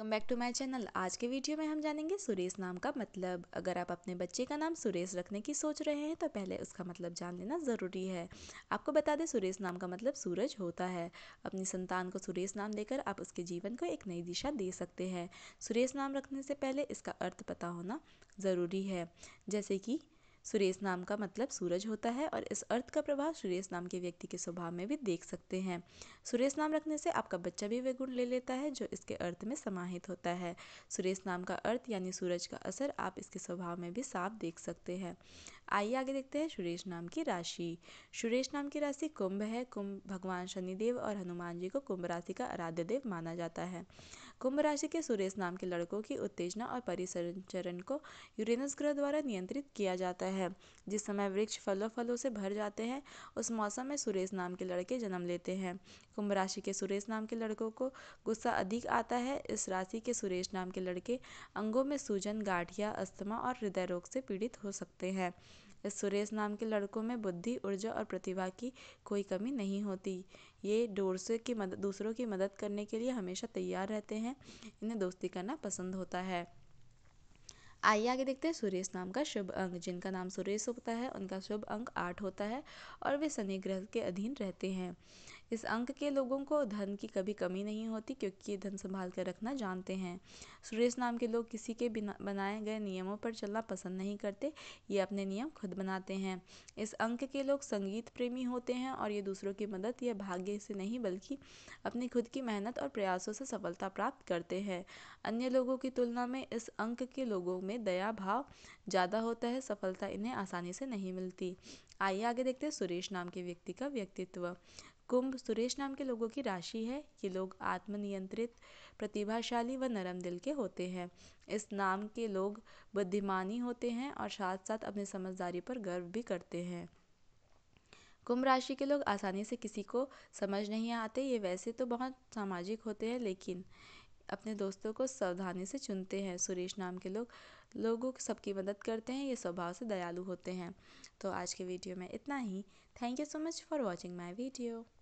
welcome back to my channel आज के video में हम जानेंगे सुरेश नाम का मतलब अगर आप अपने बच्चे का नाम सुरेश रखने की सोच रहे हैं तो पहले उसका मतलब जान लेना ज़रूरी है आपको बता दें सुरेश नाम का मतलब सूरज होता है अपनी संतान को सुरेश नाम देकर आप उसके जीवन को एक नई दिशा दे सकते हैं सुरेश नाम रखने से पहले इसका अर्थ पता होना ज़रूरी है जैसे कि सुरेश नाम का मतलब सूरज होता है और इस अर्थ का प्रभाव सुरेश नाम के व्यक्ति के स्वभाव में भी देख सकते हैं सुरेश नाम रखने से आपका बच्चा भी वे गुण ले लेता है जो इसके अर्थ में समाहित होता है सुरेश नाम का अर्थ यानी सूरज का असर आप इसके स्वभाव में भी साफ देख सकते हैं आइए आगे देखते हैं सुरेश नाम की राशि सुरेश नाम की राशि कुंभ है कुंभ भगवान शनिदेव और हनुमान जी को कुंभ राशि का आराध्य देव माना जाता है कुंभ राशि के सुरेश नाम के लड़कों की उत्तेजना और परिसंचरण को यूरेनस ग्रह द्वारा नियंत्रित किया जाता है जिस समय वृक्ष फलों फलों से भर जाते हैं उस मौसम में सुरेश नाम के लड़के जन्म लेते हैं कुंभ राशि के सुरेश नाम के लड़कों को गुस्सा अधिक आता है इस राशि के सुरेश नाम के लड़के अंगों में सूजन गाठिया अस्थमा और हृदय रोग से पीड़ित हो सकते हैं इस सुरेश नाम के लड़कों में बुद्धि ऊर्जा और प्रतिभा की कोई कमी नहीं होती ये डोरसे की मदद दूसरों की मदद करने के लिए हमेशा तैयार रहते हैं हैं इन्हें दोस्ती करना पसंद होता है आइए आगे देखते हैं सुरेश नाम का शुभ अंक जिनका नाम सुरेश होता है उनका शुभ अंक आठ होता है और वे शनि ग्रह के अधीन रहते हैं इस अंक के लोगों को धन की कभी कमी नहीं होती क्योंकि ये धन संभाल कर रखना जानते हैं सुरेश नाम के लोग किसी के बिना बनाए गए नियमों पर चलना पसंद नहीं करते ये अपने नियम खुद बनाते हैं इस अंक के लोग संगीत प्रेमी होते हैं और ये दूसरों की मदद या भाग्य से नहीं बल्कि अपनी खुद की मेहनत और प्रयासों से सफलता प्राप्त करते हैं अन्य लोगों की तुलना में इस अंक के लोगों में दया भाव ज़्यादा होता है सफलता इन्हें आसानी से नहीं मिलती आइए आगे देखते हैं सुरेश नाम के व्यक्ति का व्यक्तित्व कुंभ सुरेश नाम के लोगों की राशि है ये लोग आत्मनियंत्रित प्रतिभाशाली व नरम दिल के होते हैं इस नाम के लोग बुद्धिमानी होते हैं और साथ साथ अपनी समझदारी पर गर्व भी करते हैं कुंभ राशि के लोग आसानी से किसी को समझ नहीं आते ये वैसे तो बहुत सामाजिक होते हैं लेकिन अपने दोस्तों को सावधानी से चुनते हैं सुरेश नाम के लोग लोगों को सबकी मदद करते हैं ये स्वभाव से दयालु होते हैं तो आज के वीडियो में इतना ही thank you so much for watching my video